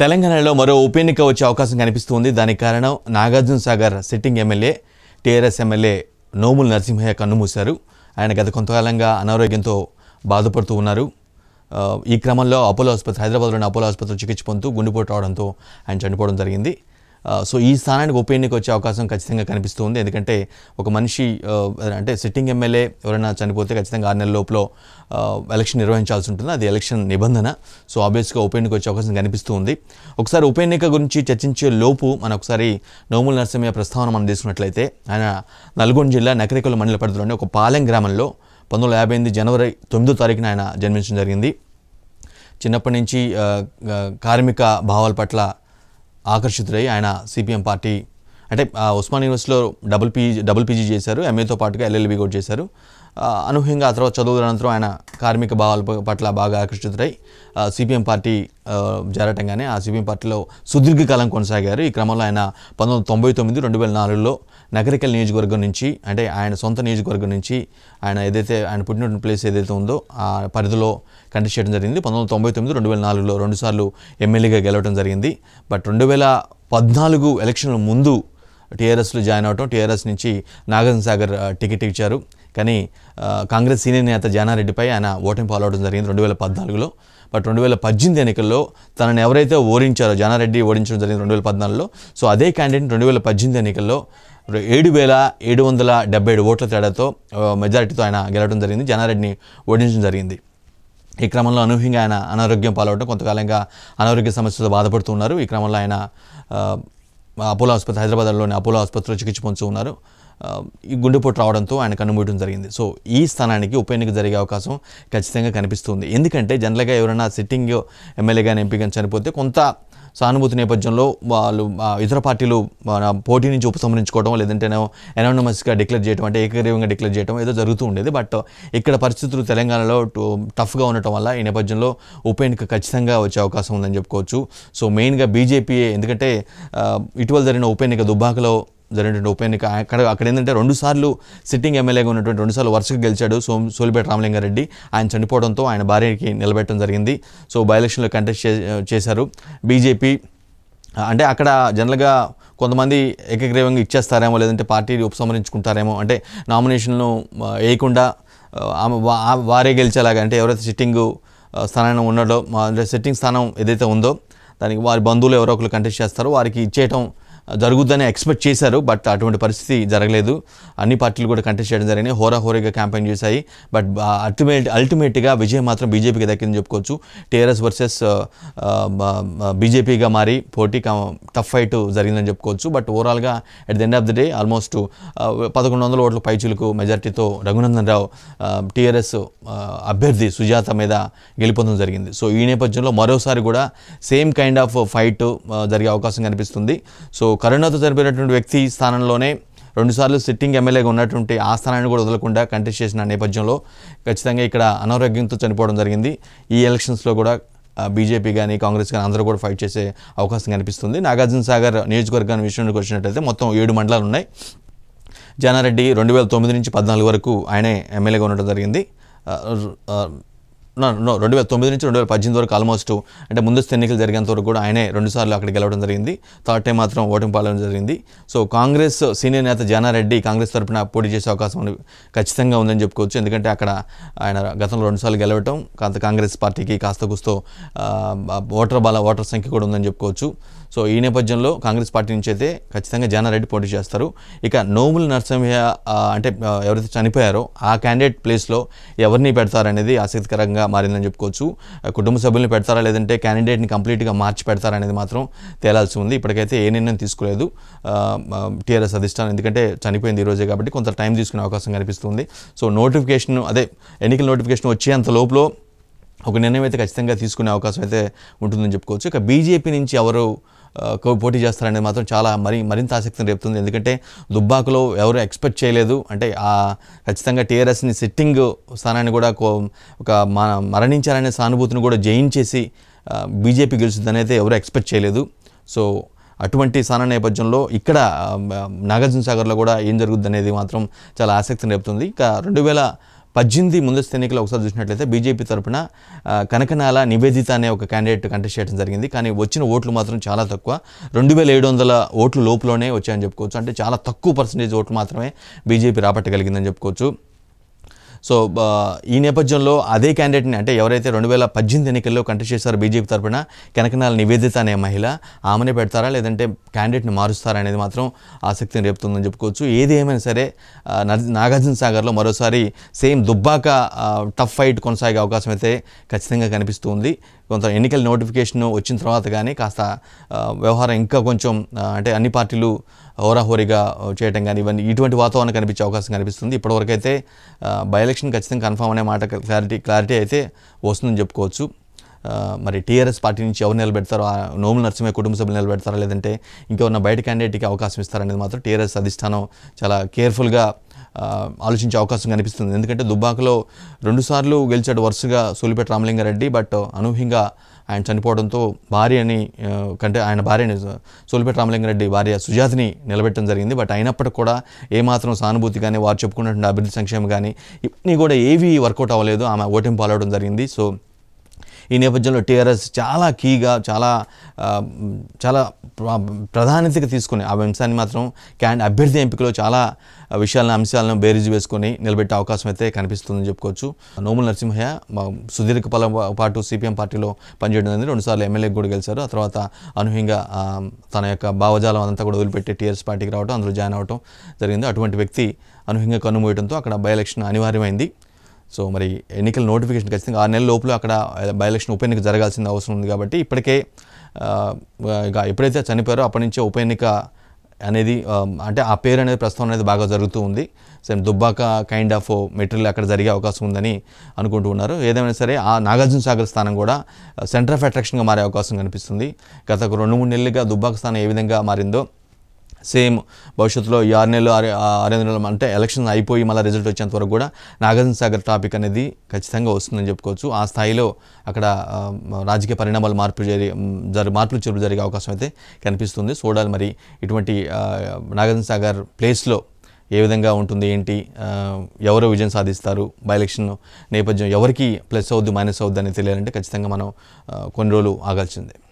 తెలంగాణలో మరో ఉప ఎన్నిక వచ్చే అవకాశం కనిపిస్తుంది దానికి కారణం Nagarjuna Sagar sitting MLA TRS MLA Nomula Narasimhaiah కన్నుమూశారు ఆయన గత కొంతకాలంగా అనారోగ్యంతో బాధపడుతూ ఉన్నారు ఈ క్రమంలో అపోలో ఆసుపత్రి హైదరాబాద్లోని అపోలో ఆసుపత్రిలో చికిత్స పొందుతూ గుండెపోటు రావడంతో ఆయన చనిపోవడం జరిగింది సో ఈ స్థానానికి ఉప ఎన్నిక వచ్చే అవకాశం ఖచ్చితంగా కనిపిస్తుంది ఎందుకంటే ఒక మనిషి అంటే సిట్టింగ్ ఎమ్మెల్యే ఎవరైనా చనిపోతే ఖచ్చితంగా ఆరు నెలల లోపల ఎలక్షన్ నిర్వహించాల్సి ఉంటుంది అది ఎలక్షన్ నిబంధన సో ఆబ్వియస్గా ఉప ఎన్నిక వచ్చే అవకాశం కనిపిస్తుంది ఒకసారి ఉప ఎన్నిక గురించి చర్చించే లోపు మన ఒకసారి నోముల నరసింహ ప్రస్తావన మనం తీసుకున్నట్లయితే ఆయన నల్గొండ జిల్లా నకరికల మండల పరిధిలోని ఒక పాలెం గ్రామంలో పంతొమ్మిది వందల యాభై ఎనిమిది జనవరి తొమ్మిదో తారీఖున ఆయన జన్మించడం జరిగింది చిన్నప్పటి నుంచి కార్మిక భావాల పట్ల ఆకర్షితుడై ఆయన సిపిఎం పార్టీ అంటే ఉస్మాన్ యూనివర్సిటీలో డబుల్ పీజీ డబుల్ పీజీ చేశారు ఎంఏతో పాటుగా ఎల్ఎల్బి కూడా చేశారు అనూహ్యంగా ఆ తర్వాత చదువుల అనంతరం ఆయన కార్మిక భావాల పట్ల బాగా ఆకర్షితుడై సిపిఎం పార్టీ జరగటంగానే ఆ సిపిఎం పార్టీలో సుదీర్ఘకాలం కొనసాగారు ఈ క్రమంలో ఆయన పంతొమ్మిది తొంభై తొమ్మిది రెండు వేల నాలుగులో నగరికల్ నియోజకవర్గం నుంచి అంటే ఆయన సొంత నియోజకవర్గం నుంచి ఆయన ఏదైతే ఆయన పుట్టినటువంటి ప్లేస్ ఏదైతే ఉందో ఆ పరిధిలో కంటెస్ట్ చేయడం జరిగింది పంతొమ్మిది తొంభై తొమ్మిది రెండు వేల నాలుగులో రెండుసార్లు ఎమ్మెల్యేగా గెలవడం జరిగింది బట్ రెండు వేల పద్నాలుగు ఎలక్షన్ల ముందు టీఆర్ఎస్లో జాయిన్ అవటం టీఆర్ఎస్ నుంచి నాగార్జునసాగర్ సాగర్ టికెట్ ఇచ్చారు కానీ కాంగ్రెస్ సీనియర్ నేత జానారెడ్డిపై ఆయన ఓటమి పాల్వడం జరిగింది రెండు వేల పద్నాలుగులో బట్ రెండు వేల పద్దెనిమిది ఎన్నికల్లో తనను ఎవరైతే ఓడించారో జానారెడ్డి ఓడించడం జరిగింది రెండు వేల పద్నాలుగులో సో అదే క్యాండిడేట్ రెండు వేల పద్దెనిమిది ఎన్నికల్లో ఏడు వేల ఏడు వందల డెబ్బై ఏడు ఓట్ల తేడాతో మెజారిటీతో ఆయన గెలవడం జరిగింది జనారెడ్డిని ఓడించడం జరిగింది ఈ క్రమంలో అనూహ్యంగా ఆయన అనారోగ్యం పాల్గొనడం కొంతకాలంగా అనారోగ్య సమస్యతో బాధపడుతున్నారు ఈ క్రమంలో ఆయన అపోలో ఆసుపత్రి హైదరాబాద్లోని అపోలో ఆసుపత్రిలో చికిత్స పొందుతూ ఉన్నారు గుండెపోటు రావడంతో ఆయన కన్నుమూయడం జరిగింది సో ఈ స్థానానికి ఉప ఎన్నిక జరిగే అవకాశం ఖచ్చితంగా కనిపిస్తుంది ఎందుకంటే జనరల్గా ఎవరైనా సిట్టింగ్ ఎమ్మెల్యేగా ఎంపీగా చనిపోతే కొంత సానుభూతి నేపథ్యంలో వాళ్ళు ఇతర పార్టీలు పోటీ నుంచి ఉపసంహరించుకోవడం లేదంటేనో ఎనానమస్గా డిక్లేర్ చేయడం అంటే ఏకగ్రీవంగా డిక్లేర్ చేయడం ఏదో జరుగుతూ ఉండేది బట్ ఇక్కడ పరిస్థితులు తెలంగాణలో టఫ్గా ఉండటం వల్ల ఈ నేపథ్యంలో ఉప ఎన్నిక ఖచ్చితంగా వచ్చే అవకాశం ఉందని చెప్పుకోవచ్చు సో మెయిన్గా బీజేపీ ఎందుకంటే ఇటీవల జరిగిన ఉప ఎన్నిక దుబ్బాకలో జరిగినటువంటి ఉప ఎన్నిక అక్కడ అక్కడ ఏంటంటే రెండుసార్లు సిట్టింగ్ ఎమ్మెల్యేగా ఉన్నటువంటి రెండుసార్లు వరుసగా గెలిచాడు సోమ్ సోలిపేట రామలింగారెడ్డి ఆయన చనిపోవడంతో ఆయన భార్యకి నిలబెట్టడం జరిగింది సో బై ఎలక్షన్లో కంటెస్ట్ చేశారు బీజేపీ అంటే అక్కడ జనరల్గా కొంతమంది ఏకగ్రీవంగా ఇచ్చేస్తారేమో లేదంటే పార్టీని ఉపసంహరించుకుంటారేమో అంటే నామినేషన్ను వేయకుండా ఆమె వారే గెలిచేలాగా అంటే ఎవరైతే సిట్టింగ్ స్థానం ఉన్నాడో అంటే సిట్టింగ్ స్థానం ఏదైతే ఉందో దానికి వారి బంధువులు ఎవరో ఒకరు కంటెస్ట్ చేస్తారో వారికి ఇచ్చేయటం జరుగుద్దని ఎక్స్పెక్ట్ చేశారు బట్ అటువంటి పరిస్థితి జరగలేదు అన్ని పార్టీలు కూడా కంటెస్ట్ చేయడం జరిగింది హోరాహోరీగా క్యాంపెయిన్ చేశాయి బట్ అల్టిమేట్ అల్టిమేట్గా విజయం మాత్రం బీజేపీకి దక్కిందని చెప్పుకోవచ్చు టీఆర్ఎస్ వర్సెస్ బీజేపీగా మారి పోటీ టఫ్ ఫైట్ జరిగిందని చెప్పుకోవచ్చు బట్ ఓవరాల్గా at the end of the day almost పదకొండు వందల ఓట్ల పైచులకు మెజార్టీతో రఘునందన్ రావు టీఆర్ఎస్ అభ్యర్థి సుజాత మీద గెలుపొందడం జరిగింది సో ఈ నేపథ్యంలో మరోసారి కూడా సేమ్ కైండ్ ఆఫ్ ఫైట్ జరిగే అవకాశం కనిపిస్తుంది సో కరోనాతో చనిపోయినటువంటి వ్యక్తి స్థానంలోనే రెండుసార్లు సిట్టింగ్ ఎమ్మెల్యేగా ఉన్నటువంటి ఆ స్థానాన్ని కూడా వదలకుండా కంటెస్ట్ చేసిన నేపథ్యంలో ఖచ్చితంగా ఇక్కడ అనారోగ్యంతో చనిపోవడం జరిగింది ఈ ఎలక్షన్స్లో కూడా బీజేపీ కానీ కాంగ్రెస్ కానీ అందరూ కూడా ఫైట్ చేసే అవకాశం కనిపిస్తుంది నాగార్జున సాగర్ నియోజకవర్గాన్ని విషయంలోకి వచ్చినట్టయితే మొత్తం ఏడు మండలాలు ఉన్నాయి జానారెడ్డి రెండు వేల తొమ్మిది నుంచి పద్నాలుగు వరకు ఆయనే ఎమ్మెల్యేగా ఉండడం జరిగింది రెండు వేల తొమ్మిది నుంచి రెండు వేల పద్దెనిమిది వరకు ఆల్మోస్ట్ అంటే ముందస్తు ఎన్నికలు జరిగేంత వరకు కూడా ఆయనే రెండుసార్లు అక్కడ గెలవడం జరిగింది థర్డ్ టైం మాత్రం ఓటమి పాలడం జరిగింది సో కాంగ్రెస్ సీనియర్ నేత జానారెడ్డి కాంగ్రెస్ తరఫున పోటీ చేసే అవకాశం ఖచ్చితంగా ఉందని చెప్పుకోవచ్చు ఎందుకంటే అక్కడ ఆయన గతంలో రెండుసార్లు గెలవటం కాంత కాంగ్రెస్ పార్టీకి కాస్త కూస్తో ఓటర్ బాల ఓటర్ సంఖ్య కూడా ఉందని చెప్పుకోవచ్చు సో ఈ నేపథ్యంలో కాంగ్రెస్ పార్టీ నుంచి అయితే ఖచ్చితంగా జానారెడ్డి పోటీ చేస్తారు ఇక నోముల నరసింహ అంటే ఎవరైతే చనిపోయారో ఆ క్యాండిడేట్ ప్లేస్లో ఎవరిని పెడతారనేది ఆసక్తికరంగా మారిందని చెప్పుకోవచ్చు కుటుంబ సభ్యులను పెడతారా లేదంటే క్యాండిడేట్ని కంప్లీట్గా మార్చి పెడతారా అనేది మాత్రం తేలాల్సి ఉంది ఇప్పటికైతే ఏ నిర్ణయం తీసుకోలేదు టీఆర్ఎస్ అధిష్టానం ఎందుకంటే చనిపోయింది రోజే కాబట్టి కొంత టైం తీసుకునే అవకాశం కనిపిస్తుంది సో నోటిఫికేషన్ అదే ఎన్నికల నోటిఫికేషన్ వచ్చేంత లోపల ఒక నిర్ణయం అయితే ఖచ్చితంగా తీసుకునే అవకాశం అయితే ఉంటుందని చెప్పుకోవచ్చు ఇక బీజేపీ నుంచి ఎవరు పోటీ చేస్తారనేది మాత్రం చాలా మరి మరింత ఆసక్తిని రేపుతుంది ఎందుకంటే దుబ్బాకులో ఎవరు ఎక్స్పెక్ట్ చేయలేదు అంటే ఆ ఖచ్చితంగా టీఆర్ఎస్ని సిట్టింగ్ స్థానాన్ని కూడా ఒక మరణించారనే సానుభూతిని కూడా జయించేసి బీజేపీ గెలుస్తుందని అయితే ఎవరు ఎక్స్పెక్ట్ చేయలేదు సో అటువంటి స్థాన నేపథ్యంలో ఇక్కడ నాగార్జునసాగర్లో కూడా ఏం జరుగుద్ది అనేది మాత్రం చాలా ఆసక్తిని రేపుతుంది ఇక రెండు వేల పద్దెనిమిది ముందస్తు ఎన్నికలు ఒకసారి చూసినట్లయితే బీజేపీ తరఫున కనకనాల నివేదిత అనే ఒక క్యాండిడేట్ కంటెస్ట్ చేయడం జరిగింది కానీ వచ్చిన ఓట్లు మాత్రం చాలా తక్కువ రెండు వేల ఏడు వందల ఓట్లు లోపలనే వచ్చాయని చెప్పుకోవచ్చు అంటే చాలా తక్కువ పర్సంటేజ్ ఓట్లు మాత్రమే బీజేపీ రాబట్టగలిగిందని చెప్పుకోవచ్చు సో ఈ నేపథ్యంలో అదే క్యాండిడేట్ని అంటే ఎవరైతే రెండు వేల పద్దెనిమిది ఎన్నికల్లో కంటెస్ట్ చేశారో బీజేపీ తరఫున కనకనాల నివేదిత అనే మహిళ ఆమెనే పెడతారా లేదంటే క్యాండిడేట్ని మారుస్తారా అనేది మాత్రం ఆసక్తిని రేపుతుందని చెప్పుకోవచ్చు ఏది ఏమైనా సరే నాగార్జున సాగర్లో మరోసారి సేమ్ దుబ్బాక టఫ్ ఫైట్ కొనసాగే అవకాశం అయితే ఖచ్చితంగా కనిపిస్తుంది కొంత ఎన్నికల నోటిఫికేషన్ వచ్చిన తర్వాత కానీ కాస్త వ్యవహారం ఇంకా కొంచెం అంటే అన్ని పార్టీలు హోరాహోరీగా చేయటం కానీ ఇవన్నీ ఇటువంటి వాతావరణం కనిపించే అవకాశం కనిపిస్తుంది ఇప్పటివరకు అయితే బై ఎలక్షన్ ఖచ్చితంగా కన్ఫామ్ అనే మాట క్లారిటీ క్లారిటీ అయితే వస్తుందని చెప్పుకోవచ్చు మరి టీఆర్ఎస్ పార్టీ నుంచి ఎవరు నిలబెడతారో నోములు నరసింహ కుటుంబ సభ్యులు నిలబెడతారో లేదంటే ఇంకేమన్నా బయట క్యాండిడేట్కి అవకాశం ఇస్తారనేది మాత్రం టీఆర్ఎస్ అధిష్టానం చాలా కేర్ఫుల్గా ఆలోచించే అవకాశం కనిపిస్తుంది ఎందుకంటే దుబ్బాకలో రెండుసార్లు గెలిచాడు వరుసగా సూలిపేట రామలింగారెడ్డి బట్ అనూహ్యంగా ఆయన చనిపోవడంతో భార్యని కంటే ఆయన భార్యని సోలిపేట రామలింగారెడ్డి భార్య సుజాతిని నిలబెట్టడం జరిగింది బట్ అయినప్పటికీ కూడా ఏమాత్రం సానుభూతి కానీ వారు చెప్పుకున్నటువంటి అభివృద్ధి సంక్షేమం కానీ ఇవన్నీ కూడా ఏవి వర్కౌట్ అవ్వలేదు ఆమె ఓటింపు పాలవడం జరిగింది సో ఈ నేపథ్యంలో టీఆర్ఎస్ చాలా కీగా చాలా చాలా ప్రాధాన్యతగా తీసుకుని ఆ అంశాన్ని మాత్రం క్యాండ్ అభ్యర్థి ఎంపికలో చాలా విషయాలను అంశాలను బేరీజు వేసుకొని నిలబెట్టే అవకాశం అయితే కనిపిస్తుందని చెప్పుకోవచ్చు నోముల నరసింహయ్య సుదీర్ఘ పాలన పాటు సిపిఎం పార్టీలో పనిచేయడం అనేది రెండుసార్లు ఎమ్మెల్యే కూడా గెలిచారు ఆ తర్వాత అనూహ్యంగా తన యొక్క భావజాలం అంతా కూడా వదిలిపెట్టి టీఆర్ఎస్ పార్టీకి రావడం అందులో జాయిన్ అవడం జరిగింది అటువంటి వ్యక్తి అనూహ్యంగా కన్నుమూయడంతో అక్కడ బై ఎలక్షన్ అనివార్యమైంది సో మరి ఎన్నికల నోటిఫికేషన్ ఖచ్చితంగా ఆరు నెలల లోపల అక్కడ బై ఎలక్షన్ ఉప ఎన్నిక జరగాల్సిన అవసరం ఉంది కాబట్టి ఇప్పటికే ఇక ఎప్పుడైతే చనిపోయారో అప్పటి నుంచే ఉప ఎన్నిక అనేది అంటే ఆ పేరు అనేది ప్రస్తుతం అనేది బాగా జరుగుతూ ఉంది same Dubbaka kind of material అక్కడ జరిగే అవకాశం ఉందని అనుకుంటూ ఉన్నారు ఏదైనా సరే ఆ నాగార్జున సాగర్ స్థానం కూడా సెంటర్ ఆఫ్ అట్రాక్షన్గా మారే అవకాశం కనిపిస్తుంది గత రెండు మూడు నెలలుగా దుబ్బాక స్థానం ఏ విధంగా మారిందో సేమ్ భవిష్యత్తులో ఈ ఆరు నెలలు ఆరు నెలలు అంటే ఎలక్షన్ అయిపోయి మళ్ళీ రిజల్ట్ వచ్చేంత వరకు కూడా నాగార్జున సాగర్ టాపిక్ అనేది ఖచ్చితంగా వస్తుందని చెప్పుకోవచ్చు ఆ స్థాయిలో అక్కడ రాజకీయ పరిణామాలు మార్పు జరి జరి మార్పులు చెరువు జరిగే అవకాశం అయితే కనిపిస్తుంది చూడాలి మరి ఇటువంటి నాగార్జున సాగర్ ప్లేస్లో ఏ విధంగా ఉంటుంది ఏంటి ఎవరు విజయం సాధిస్తారు బై ఎలక్షన్ నేపథ్యం ఎవరికి ప్లస్ అవుద్ది మైనస్ అవుద్ది అనేది తెలియాలంటే ఖచ్చితంగా మనం కొన్ని రోజులు ఆగాల్సిందే